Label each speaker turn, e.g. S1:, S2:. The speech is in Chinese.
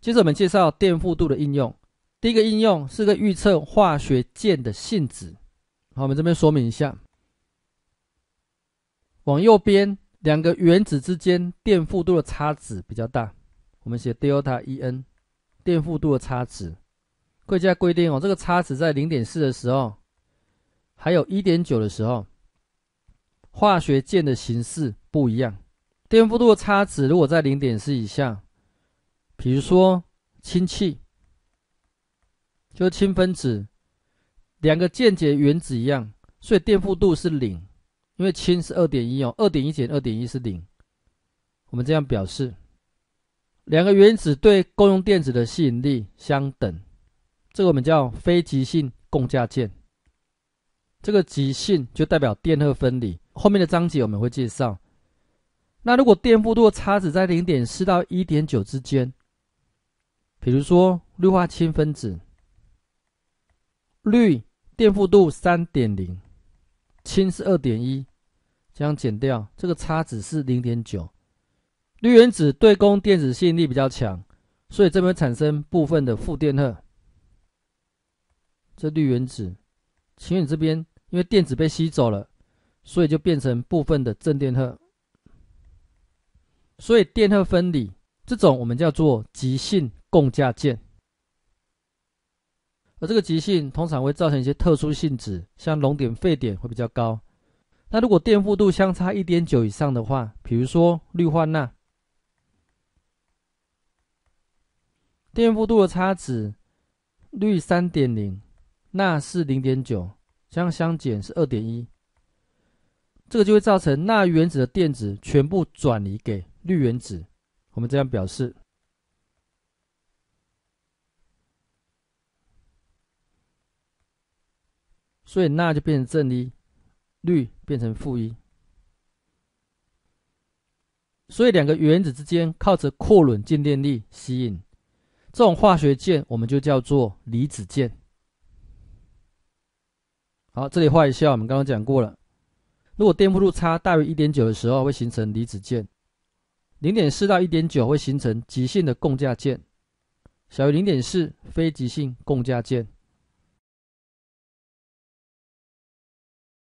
S1: 接着我们介绍电负度的应用。第一个应用是个预测化学键的性质。好，我们这边说明一下。往右边，两个原子之间电负度的差值比较大，我们写 delta EN，电负度的差值。科家规定哦，这个差值在零点四的时候，还有一点九的时候，化学键的形式不一样。电负度的差值如果在零点四以下，比如说氢气，就氢分子两个键结原子一样，所以电负度是零。因为氢是二点一哦，二点一减二点一是零。我们这样表示，两个原子对共用电子的吸引力相等，这个我们叫非极性共价键。这个极性就代表电荷分离。后面的章节我们会介绍。那如果电负度的差值在零点四到一点九之间，比如说氯化氢分子，氯电负度三点零，氢是二点一，这样减掉，这个差值是零点九。氯原子对攻电子吸引力比较强，所以这边产生部分的负电荷。这氯原子，氢原子这边因为电子被吸走了，所以就变成部分的正电荷。所以电荷分离这种我们叫做极性共价键，而这个极性通常会造成一些特殊性质，像熔点、沸点会比较高。那如果电负度相差一点九以上的话，比如说氯化钠，电负度的差值氯三点零，钠是零点九，相相减是二点一，这个就会造成钠原子的电子全部转移给。氯原子，我们这样表示，所以钠就变成正一，氯变成负一，所以两个原子之间靠着扩仑静电力吸引，这种化学键我们就叫做离子键。好，这里画一下，我们刚刚讲过了，如果电负度差大于一点九的时候，会形成离子键。零点四到一点九会形成极性的共价键，小于零点四非极性共价键。